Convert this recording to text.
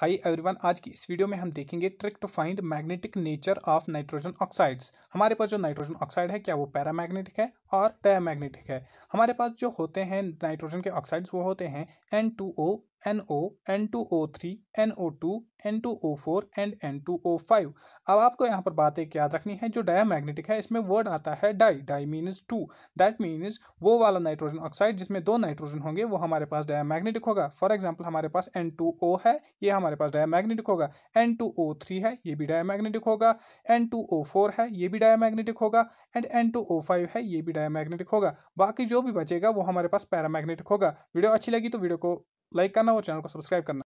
hi everyone आज की इस वीडियो में हम देखेंगे trick to find magnetic nature of nitrogen oxides हमारे पास जो नाइट्रोजन ऑक्साइड है क्या वो पैरामैग्नेटिक है और डायमैग्नेटिक है हमारे पास जो होते हैं नाइट्रोजन के ऑक्साइड्स वो होते हैं N two O N O N two O three N O two N two O four and N two O five अब आपको यहाँ पर बात एक याद रखनी है जो मैग्नेटिक है इसमें वर्ड आता है di di means two that means वो वाला नाइट्रोजन ऑक्साइड जिसमें दो नाइट्रोजन होंगे वो हमारे पास मैग्नेटिक होगा फॉर एग्जाम्पल हमारे पास एन टू ओ है ये हमारे पास मैग्नेटिक होगा एन टू ओ थ्री है ये भी मैग्नेटिक होगा एन टू ओ फोर है ये भी मैग्नेटिक होगा and N two O five है ये भी मैग्नेटिक होगा बाकी जो भी बचेगा वो हमारे पास पैरामैग्नेटिक होगा वीडियो अच्छी लगी तो वीडियो को लाइक करना और चैनल को सब्सक्राइब करना